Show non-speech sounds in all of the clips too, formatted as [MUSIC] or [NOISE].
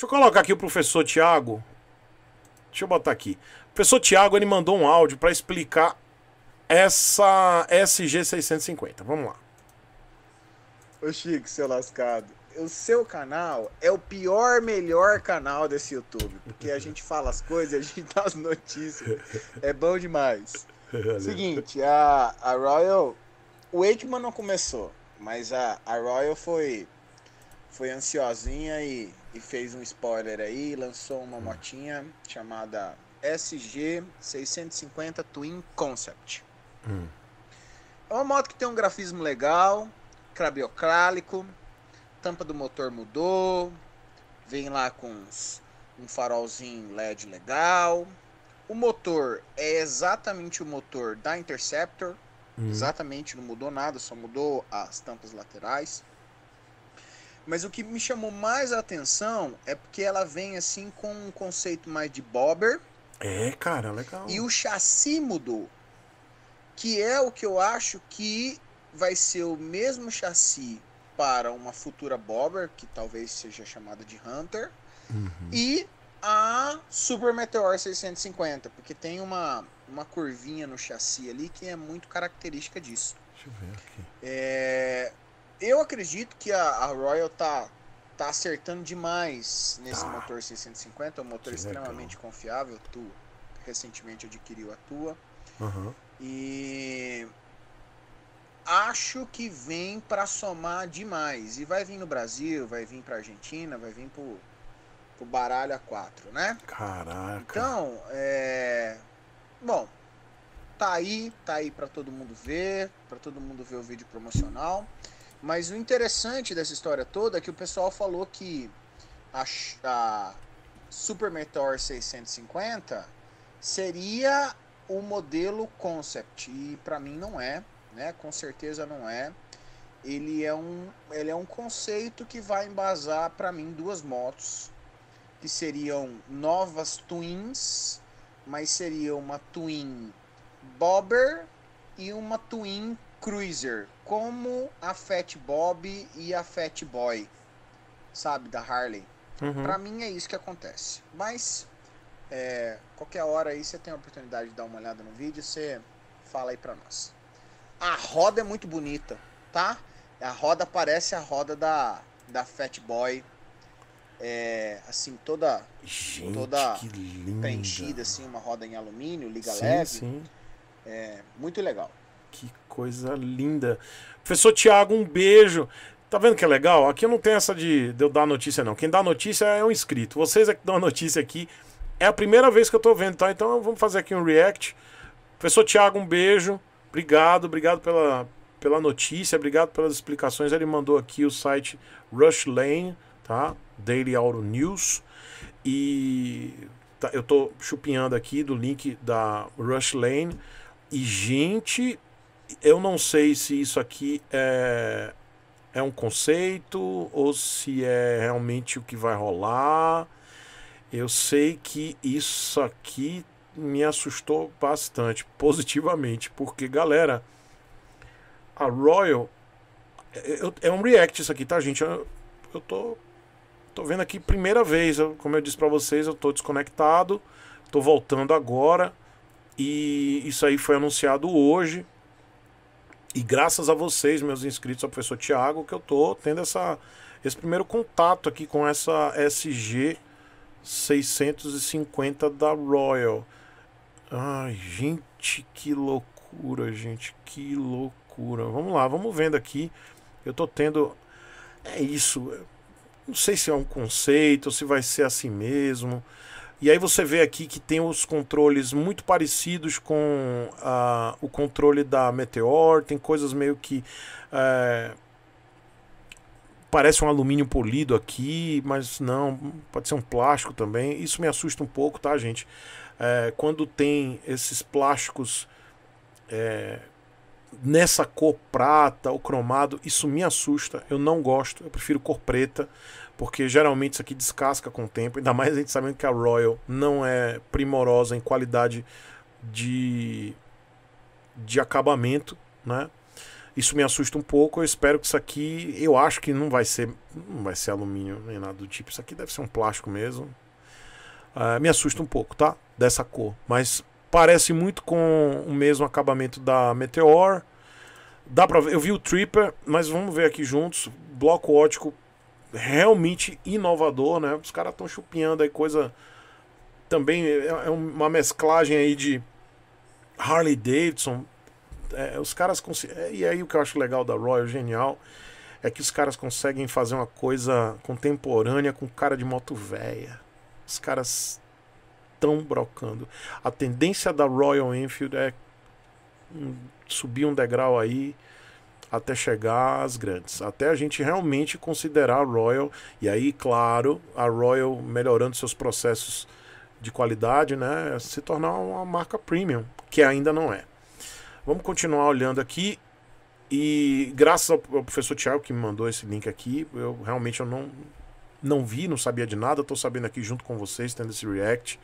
Deixa eu colocar aqui o professor Tiago. Deixa eu botar aqui. O professor Tiago ele mandou um áudio para explicar essa SG650. Vamos lá. Ô Chico, seu lascado. O seu canal é o pior, melhor canal desse YouTube. Porque a gente fala as coisas, a gente dá as notícias. É bom demais. [LAUGHS] Seguinte, a, a Royal. O Eichmann não começou, mas a, a Royal foi foi ansiosinha e, e fez um spoiler aí, lançou uma hum. motinha chamada SG650 Twin Concept. Hum. É uma moto que tem um grafismo legal, crabiocrálico, tampa do motor mudou, vem lá com uns, um farolzinho LED legal. O motor é exatamente o motor da Interceptor, hum. exatamente, não mudou nada, só mudou as tampas laterais. Mas o que me chamou mais a atenção é porque ela vem assim com um conceito mais de bobber. É, cara, legal. E o chassi mudou. Que é o que eu acho que vai ser o mesmo chassi para uma futura bobber, que talvez seja chamada de Hunter, uhum. e a Super Meteor 650, porque tem uma, uma curvinha no chassi ali que é muito característica disso. Deixa eu ver aqui. É, eu acredito que a, a Royal tá, tá acertando demais nesse ah, motor 650. É um motor extremamente legal. confiável. Tu recentemente adquiriu a tua. Uhum. E acho que vem para somar demais. E vai vir no Brasil, vai vir para Argentina, vai vir pro, pro baralho a 4, né? Caraca. Então, é. Bom, tá aí, tá aí para todo mundo ver, para todo mundo ver o vídeo promocional. Mas o interessante dessa história toda é que o pessoal falou que a, a Super Meteor 650 seria o modelo concept e para mim não é, né? Com certeza não é. Ele é um, ele é um conceito que vai embasar para mim duas motos que seriam novas twins, mas seria uma twin bobber e uma twin Cruiser, como a Fat Bob e a Fat Boy, sabe, da Harley. Uhum. Para mim é isso que acontece. Mas é, qualquer hora aí você tem a oportunidade de dar uma olhada no vídeo, você fala aí para nós. A roda é muito bonita, tá? A roda parece a roda da da Fat Boy. É, assim, toda Gente, toda preenchida assim, uma roda em alumínio, liga sim, leve. Sim. É, muito legal. Que coisa linda. Professor Tiago, um beijo. Tá vendo que é legal? Aqui não tem essa de, de eu dar notícia, não. Quem dá notícia é um inscrito. Vocês é que dão a notícia aqui. É a primeira vez que eu tô vendo, tá? Então vamos fazer aqui um react. Professor Tiago, um beijo. Obrigado, obrigado pela, pela notícia, obrigado pelas explicações. Ele mandou aqui o site Rush Lane, tá? Daily Auto News. E tá, eu tô chupinhando aqui do link da Rush Lane. E, gente, eu não sei se isso aqui é, é um conceito ou se é realmente o que vai rolar. Eu sei que isso aqui me assustou bastante, [LAUGHS] positivamente, porque, galera, a Royal. É, é um react isso aqui, tá, gente? Eu, eu tô, tô vendo aqui primeira vez. Eu, como eu disse para vocês, eu tô desconectado, tô voltando agora. E isso aí foi anunciado hoje. E graças a vocês, meus inscritos, ao professor Tiago, que eu tô tendo essa, esse primeiro contato aqui com essa SG 650 da Royal. Ai, gente, que loucura, gente, que loucura. Vamos lá, vamos vendo aqui. Eu tô tendo. É isso. Não sei se é um conceito, se vai ser assim mesmo. E aí você vê aqui que tem os controles muito parecidos com uh, o controle da Meteor, tem coisas meio que. Uh, parece um alumínio polido aqui, mas não, pode ser um plástico também. Isso me assusta um pouco, tá, gente? Uh, quando tem esses plásticos eh, nessa cor prata, ou cromado, isso me assusta. Eu não gosto, eu prefiro cor preta porque geralmente isso aqui descasca com o tempo, ainda mais a gente sabendo que a Royal não é primorosa em qualidade de, de acabamento, né? Isso me assusta um pouco. Eu espero que isso aqui, eu acho que não vai ser, não vai ser alumínio nem nada do tipo. Isso aqui deve ser um plástico mesmo. Uh, me assusta um pouco, tá? Dessa cor, mas parece muito com o mesmo acabamento da Meteor. Dá pra ver, eu vi o Tripper, mas vamos ver aqui juntos. Bloco ótico realmente inovador, né? Os caras estão chupinhando aí coisa. Também é, é uma mesclagem aí de Harley Davidson. É, os caras conseguem. É, e aí o que eu acho legal da Royal Genial é que os caras conseguem fazer uma coisa contemporânea com cara de moto velha. Os caras estão brocando. A tendência da Royal Enfield é hum, subir um degrau aí até chegar às grandes, até a gente realmente considerar a Royal e aí, claro, a Royal melhorando seus processos de qualidade, né, se tornar uma marca premium, que ainda não é. Vamos continuar olhando aqui e graças ao professor Tiago que me mandou esse link aqui, eu realmente eu não não vi, não sabia de nada, estou sabendo aqui junto com vocês, tendo esse react.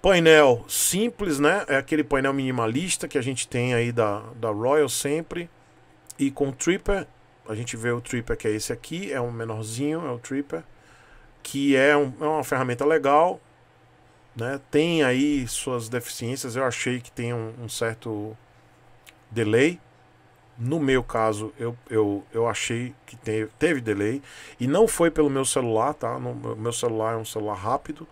Painel simples, né? É aquele painel minimalista que a gente tem aí da, da Royal sempre e com o Tripper, a gente vê o Tripper que é esse aqui, é um menorzinho, é o Tripper, que é, um, é uma ferramenta legal, né? tem aí suas deficiências, eu achei que tem um, um certo delay, no meu caso, eu, eu, eu achei que teve, teve delay. E não foi pelo meu celular, tá? No, meu celular é um celular rápido.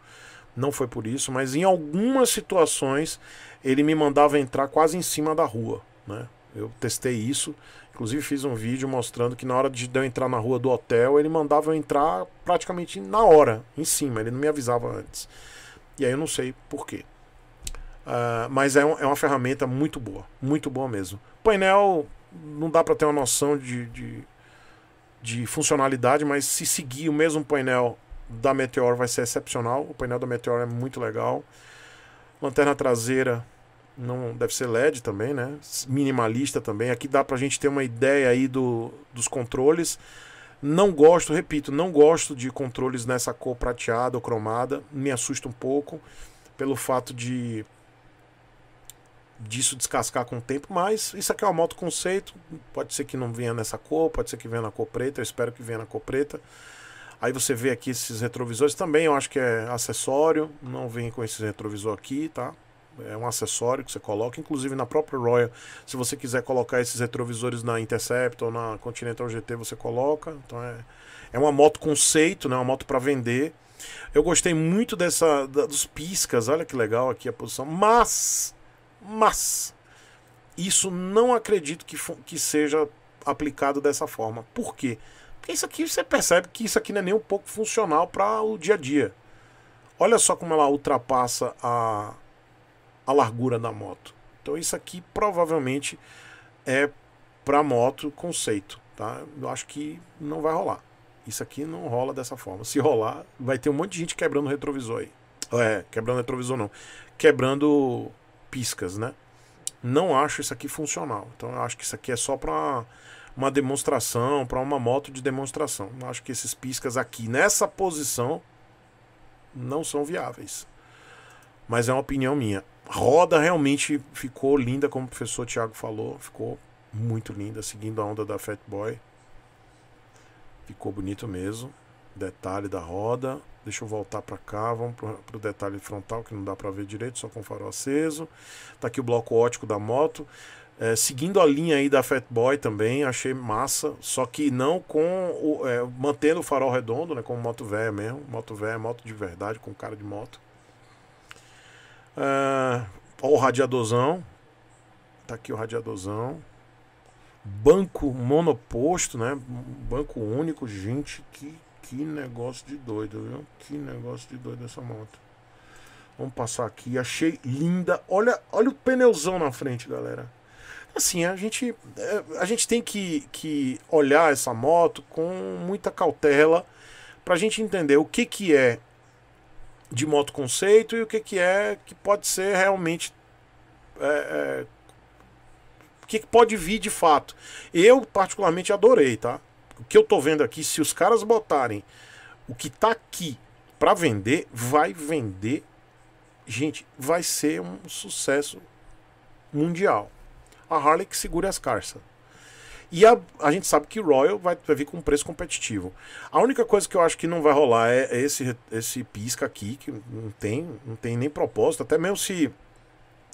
Não foi por isso. Mas em algumas situações, ele me mandava entrar quase em cima da rua, né? Eu testei isso. Inclusive fiz um vídeo mostrando que na hora de eu entrar na rua do hotel, ele mandava eu entrar praticamente na hora, em cima. Ele não me avisava antes. E aí eu não sei porquê. Uh, ah, mas é, um, é uma ferramenta muito boa. Muito boa mesmo. Painel não dá para ter uma noção de, de, de funcionalidade, mas se seguir o mesmo painel da Meteor vai ser excepcional. O painel da Meteor é muito legal. Lanterna traseira não deve ser LED também, né? Minimalista também. Aqui dá pra gente ter uma ideia aí do, dos controles. Não gosto, repito, não gosto de controles nessa cor prateada ou cromada. Me assusta um pouco pelo fato de disso descascar com o tempo, mas isso aqui é uma moto conceito, pode ser que não venha nessa cor, pode ser que venha na cor preta, eu espero que venha na cor preta. Aí você vê aqui esses retrovisores também, eu acho que é acessório, não vem com esse retrovisor aqui, tá? é um acessório que você coloca, inclusive na própria Royal. Se você quiser colocar esses retrovisores na Intercept ou na Continental GT, você coloca. Então é, é uma moto conceito, né? Uma moto para vender. Eu gostei muito dessa da, dos piscas, olha que legal aqui a posição. Mas, mas isso não acredito que, que seja aplicado dessa forma. Por quê? Porque isso aqui você percebe que isso aqui não é nem um pouco funcional para o dia a dia. Olha só como ela ultrapassa a, a largura da moto. Então isso aqui provavelmente é para moto conceito, tá? Eu acho que não vai rolar. Isso aqui não rola dessa forma. Se rolar, vai ter um monte de gente quebrando retrovisor aí. É, quebrando retrovisor não. Quebrando piscas, né? Não acho isso aqui funcional. Então eu acho que isso aqui é só para uma demonstração, para uma moto de demonstração. Eu acho que esses piscas aqui nessa posição não são viáveis. Mas é uma opinião minha roda realmente ficou linda, como o professor Tiago falou. Ficou muito linda, seguindo a onda da Fat Boy. Ficou bonito mesmo. Detalhe da roda. Deixa eu voltar para cá, vamos para o detalhe frontal que não dá para ver direito, só com o farol aceso. Tá aqui o bloco ótico da moto. É, seguindo a linha aí da Fat Boy também, achei massa, só que não com o, é, mantendo o farol redondo, né, como moto velha mesmo, moto velha, moto de verdade, com cara de moto. Ah, ó, o radiadorzão. Tá aqui o radiadorzão. Banco monoposto, né? Banco único, gente, que, que negócio de doido, viu? Que negócio de doido essa moto. Vamos passar aqui, achei linda. Olha, olha o pneuzão na frente, galera. Assim, a gente, é, a gente tem que, que olhar essa moto com muita cautela para a gente entender o que, que é de moto conceito e o que, que é que pode ser realmente. É, é, o que, que pode vir de fato. Eu, particularmente, adorei, tá? O que eu tô vendo aqui, se os caras botarem o que tá aqui para vender, vai vender. Gente, vai ser um sucesso mundial. A Harley que segura as carças. E a, a gente sabe que Royal vai, vai vir com um preço competitivo. A única coisa que eu acho que não vai rolar é, é esse, esse pisca aqui, que não tem, não tem nem propósito, até mesmo se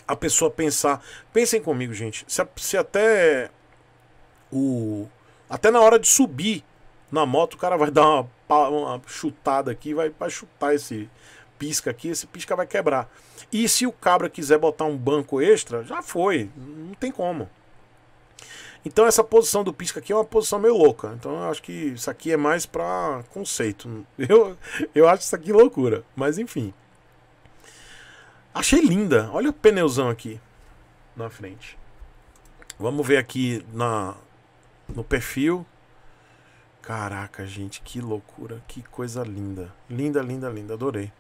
a pessoa pensar. Pensem comigo, gente. Se, se até o. Até na hora de subir na moto, o cara vai dar uma, uma chutada aqui, vai, vai chutar esse pisca aqui, esse pisca vai quebrar. E se o cabra quiser botar um banco extra, já foi. Não tem como. Então essa posição do pisca aqui é uma posição meio louca. Então eu acho que isso aqui é mais para conceito. [LAUGHS] Eu, eu acho isso aqui loucura, mas enfim. Achei linda. Olha o pneuzão aqui na frente. Vamos ver aqui na no perfil. Caraca, gente, que loucura, que coisa linda. Linda, linda, linda, adorei.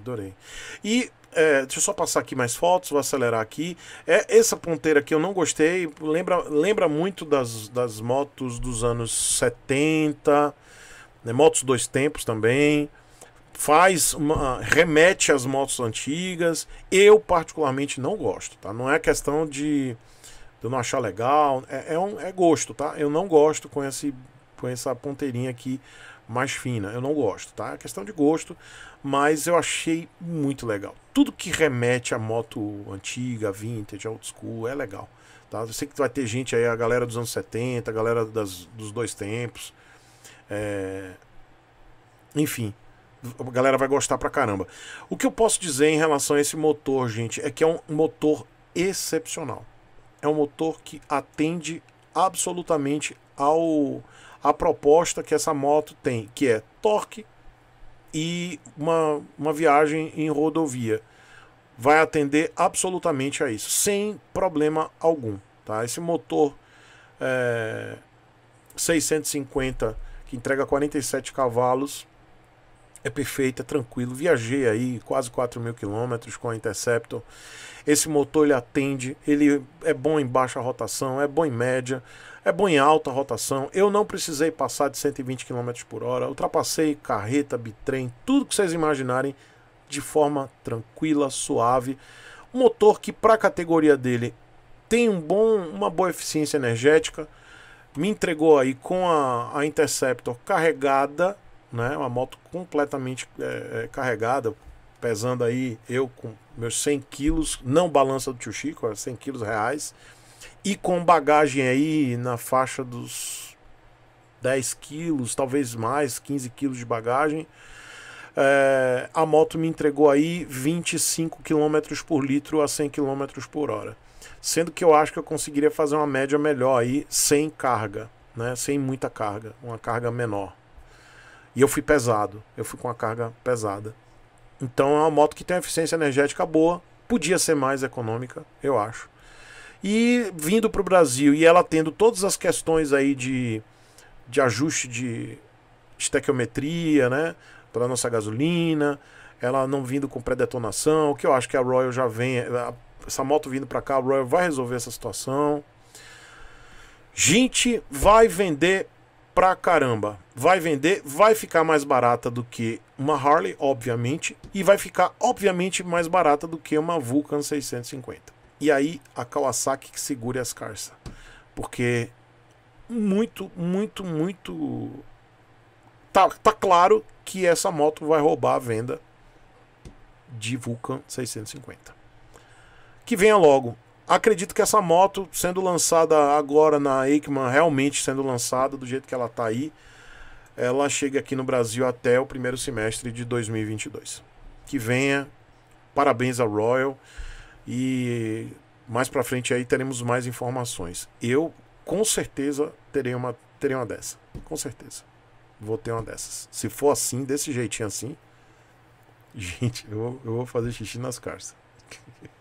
Adorei. E é, deixa eu só passar aqui mais fotos, vou acelerar aqui. É essa ponteira aqui eu não gostei, lembra, lembra muito das, das motos dos anos 70, né, motos dois tempos também. Faz uma, remete às motos antigas. Eu particularmente não gosto, tá? Não é questão de, de eu não achar legal, é, é, um, é gosto, tá? Eu não gosto com esse com essa ponteirinha aqui mais fina. Eu não gosto, tá? É questão de gosto mas eu achei muito legal. Tudo que remete a moto antiga, vintage, old school, é legal. Tá? Eu sei que vai ter gente aí, a galera dos anos 70, a galera das, dos dois tempos. É... Enfim, a galera vai gostar pra caramba. O que eu posso dizer em relação a esse motor, gente, é que é um motor excepcional. É um motor que atende absolutamente ao a proposta que essa moto tem, que é torque, e uma, uma viagem em rodovia. Vai atender absolutamente a isso, sem problema algum. Tá? Esse motor é, eh, 650 que entrega 47 cavalos é perfeita, tranquilo. Viajei aí quase 4 mil quilômetros com a Interceptor. Esse motor ele atende, ele é bom em baixa rotação, é bom em média, é bom em alta rotação. Eu não precisei passar de 120 km por hora, ultrapassei carreta, bitrem, tudo que vocês imaginarem de forma tranquila, suave. Um motor que, para a categoria dele, tem um bom, uma boa eficiência energética. Me entregou aí com a, a Interceptor carregada né? Uma moto completamente é, é, carregada, pesando aí eu com meus 100 quilos, não balança do tio Chico, 100 é quilos reais, e com bagagem aí na faixa dos 10 quilos, talvez mais, 15 quilos de bagagem. É, a moto me entregou aí 25 km por litro a 100 km por hora. Sendo que eu acho que eu conseguiria fazer uma média melhor aí, sem carga, né? sem muita carga, uma carga menor. E eu fui pesado, eu fui com a carga pesada. Então é uma moto que tem uma eficiência energética boa, podia ser mais econômica, eu acho. E vindo para o Brasil e ela tendo todas as questões aí de, de ajuste de estequiometria, né? Para nossa gasolina, ela não vindo com pré-detonação, que eu acho que a Royal já vem, essa moto vindo para cá, a Royal vai resolver essa situação. Gente, vai vender pra caramba. Vai vender, vai ficar mais barata do que uma Harley, obviamente, e vai ficar, obviamente, mais barata do que uma Vulcan 650. E aí a Kawasaki que segure as carças. Porque muito, muito, muito. Tá, tá claro que essa moto vai roubar a venda de Vulcan 650. Que venha logo Acredito que essa moto, sendo lançada agora na Eichmann, realmente sendo lançada do jeito que ela está aí, ela chega aqui no Brasil até o primeiro semestre de 2022. Que venha, parabéns à Royal e mais para frente aí teremos mais informações. Eu com certeza terei uma, terei uma dessa, com certeza. Vou ter uma dessas. Se for assim, desse jeitinho assim, [LAUGHS] gente, eu, eu vou fazer xixi nas carças. [LAUGHS]